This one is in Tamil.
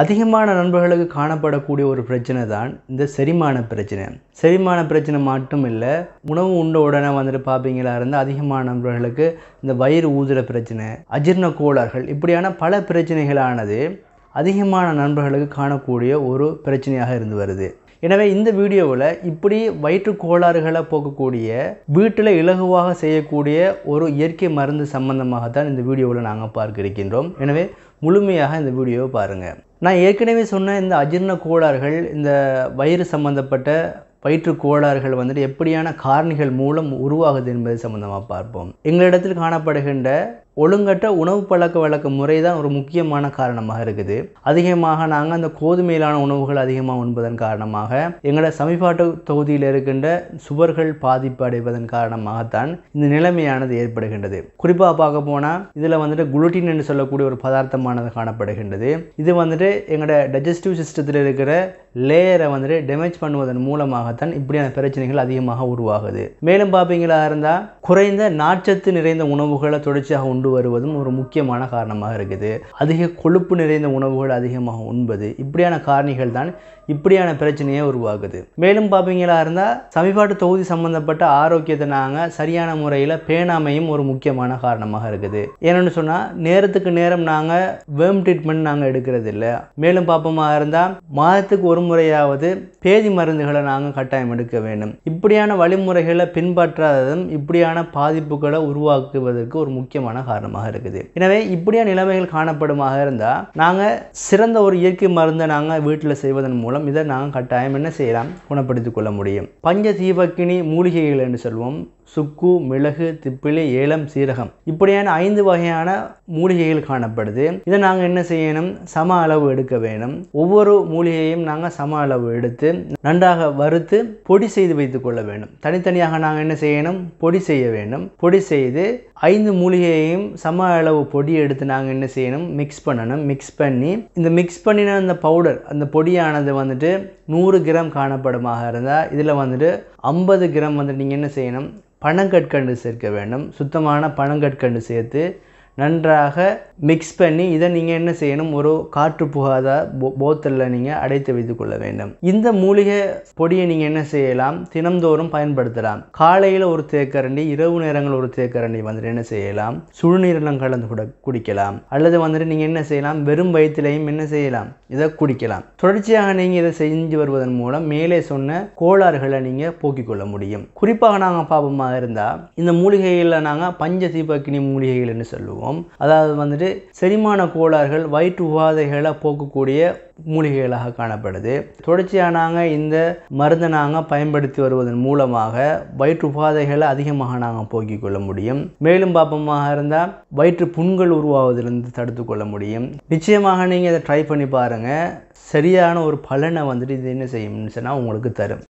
அதிகமான நண்பர்களுக்கு காணப்படக்கூடிய ஒரு பிரச்சனை தான் இந்த செரிமான பிரச்சனை செரிமான பிரச்சனை மட்டும் இல்லை உணவு உண்ட உடனே வந்துட்டு பார்ப்பீங்களா இருந்தால் அதிகமான நண்பர்களுக்கு இந்த வயிறு ஊதுற பிரச்சனை அஜீர்ண கோளாறுகள் இப்படியான பல பிரச்சனைகளானது அதிகமான நண்பர்களுக்கு காணக்கூடிய ஒரு பிரச்சனையாக இருந்து வருது எனவே இந்த வீடியோவில் இப்படி வயிற்று கோளாறுகளை போக்கக்கூடிய வீட்டில் இலகுவாக செய்யக்கூடிய ஒரு இயற்கை மருந்து சம்பந்தமாக தான் இந்த வீடியோவில் நாங்கள் பார்க்க இருக்கின்றோம் எனவே முழுமையாக இந்த வீடியோவை பாருங்கள் நான் ஏற்கனவே சொன்ன இந்த அஜீர்ண கோளாறுகள் இந்த வயிறு சம்மந்தப்பட்ட வயிற்று கோளாறுகள் வந்துட்டு எப்படியான காரணிகள் மூலம் உருவாகுது என்பது சம்பந்தமாக பார்ப்போம் எங்களிடத்தில் காணப்படுகின்ற ஒழுங்கற்ற உணவு பழக்க வழக்க முறை தான் ஒரு முக்கியமான காரணமாக இருக்குது அதிகமாக நாங்கள் அந்த கோதுமையிலான உணவுகள் அதிகமாக உண்பதன் காரணமாக எங்களோட சமீபாட்டு தொகுதியில் இருக்கின்ற சுவர்கள் பாதிப்பு அடைவதன் காரணமாகத்தான் இந்த நிலைமையானது ஏற்படுகின்றது குறிப்பாக பார்க்க போனால் இதில் வந்துட்டு குளுட்டின் என்று சொல்லக்கூடிய ஒரு பதார்த்தமானது காணப்படுகின்றது இது வந்துட்டு எங்களோட டைஜஸ்டிவ் சிஸ்டத்தில் இருக்கிற லேயரை வந்துட்டு டேமேஜ் பண்ணுவதன் மூலமாகத்தான் இப்படியான பிரச்சனைகள் அதிகமாக உருவாகுது மேலும் பார்ப்பீங்களா இருந்தால் குறைந்த நாச்சத்து நிறைந்த உணவுகளை தொடர்ச்சியாக கொண்டு வருவதும் ஒரு முக்கியமான காரணமாக இருக்குது அதிக கொழுப்பு நிறைந்த உணவுகள் அதிகமாக உண்பது இப்படியான காரணிகள் தான் இப்படியான பிரச்சனையை உருவாகுது மேலும் பார்ப்பீங்களா இருந்தால் சமீபாட்டு தொகுதி சம்மந்தப்பட்ட ஆரோக்கியத்தை நாங்கள் சரியான முறையில் பேணாமையும் ஒரு முக்கியமான காரணமாக இருக்குது ஏன்னு சொன்னால் நேரத்துக்கு நேரம் நாங்கள் வேம் ட்ரீட்மெண்ட் நாங்கள் எடுக்கிறது இல்லை மேலும் பார்ப்போமா இருந்தால் மாதத்துக்கு ஒரு முறையாவது பேதி மருந்துகளை நாங்கள் கட்டாயம் எடுக்க வேண்டும் இப்படியான வழிமுறைகளை பின்பற்றாததும் இப்படியான பாதிப்புகளை உருவாக்குவதற்கு ஒரு முக்கியமான காரணமாக இருக்குது எனவே இப்படியா நிலைமைகள் காணப்படுமாக இருந்தால் நாங்கள் சிறந்த ஒரு இயற்கை மருந்தை நாங்கள் வீட்டில் செய்வதன் மூலம் இதை நாங்கள் கட்டாயம் என்ன செய்யலாம் குணப்படுத்திக் கொள்ள முடியும் பஞ்ச தீபக்கினி மூலிகைகள் என்று சொல்வோம் சுக்கு மிளகு திப்பிலி ஏலம் சீரகம் இப்படியான ஐந்து வகையான மூலிகைகள் காணப்படுது இதை நாங்கள் என்ன செய்யணும் சம அளவு எடுக்க வேணும் ஒவ்வொரு மூலிகையும் நாங்கள் சம அளவு எடுத்து நன்றாக வறுத்து பொடி செய்து வைத்துக் கொள்ள வேண்டும் தனித்தனியாக நாங்கள் என்ன செய்யணும் பொடி செய்ய வேண்டும் பொடி செய்து ஐந்து மூலிகையையும் சம அளவு பொடி எடுத்து நாங்கள் என்ன செய்யணும் மிக்ஸ் பண்ணணும் மிக்ஸ் பண்ணி இந்த மிக்ஸ் பண்ணின அந்த பவுடர் அந்த பொடியானது வந்துட்டு நூறு கிராம் காணப்படுமாக இருந்தால் இதில் வந்துட்டு ஐம்பது கிராம் வந்து நீங்கள் என்ன செய்யணும் பனங்கற்கண்டு சேர்க்க வேண்டும் சுத்தமான பனங்கற்கண்டு சேர்த்து நன்றாக மிக்ஸ் பண்ணி இதை நீங்கள் என்ன செய்யணும் ஒரு காற்று புகாத போத்தலில் நீங்கள் அடைத்து வைத்துக்கொள்ள வேண்டும் இந்த மூலிகை பொடியை நீங்கள் என்ன செய்யலாம் தினந்தோறும் பயன்படுத்தலாம் காலையில் ஒரு தேக்கரண்டி இரவு நேரங்கள் ஒரு தேக்கரண்டி வந்துட்டு என்ன செய்யலாம் சுடுநீரெல்லாம் கலந்து கூட குடிக்கலாம் அல்லது வந்துட்டு நீங்கள் என்ன செய்யலாம் வெறும் வயிற்றுலையும் என்ன செய்யலாம் இதை குடிக்கலாம் தொடர்ச்சியாக நீங்கள் இதை செஞ்சு வருவதன் மூலம் மேலே சொன்ன கோளாறுகளை நீங்கள் போக்கிக் கொள்ள முடியும் குறிப்பாக நாங்கள் பாபமாக இருந்தால் இந்த மூலிகைகளில் நாங்கள் பஞ்ச தீபக்கினி மூலிகைகள் என்று சொல்லுவோம் பார்க்குறோம் அதாவது வந்துட்டு செரிமான கோளாறுகள் வயிற்று உபாதைகளை போக்கக்கூடிய மூலிகைகளாக காணப்படுது தொடர்ச்சியானாங்க இந்த மருந்தை நாங்கள் பயன்படுத்தி வருவதன் மூலமாக வயிற்று உபாதைகளை அதிகமாக நாங்கள் போக்கிக் கொள்ள முடியும் மேலும் பாப்பமாக இருந்தால் வயிற்று புண்கள் உருவாவதிலிருந்து தடுத்து கொள்ள முடியும் நிச்சயமாக நீங்கள் இதை ட்ரை பண்ணி பாருங்கள் சரியான ஒரு பலனை வந்துட்டு இது என்ன செய்யும்னு சொன்னால் உங்களுக்கு தரும்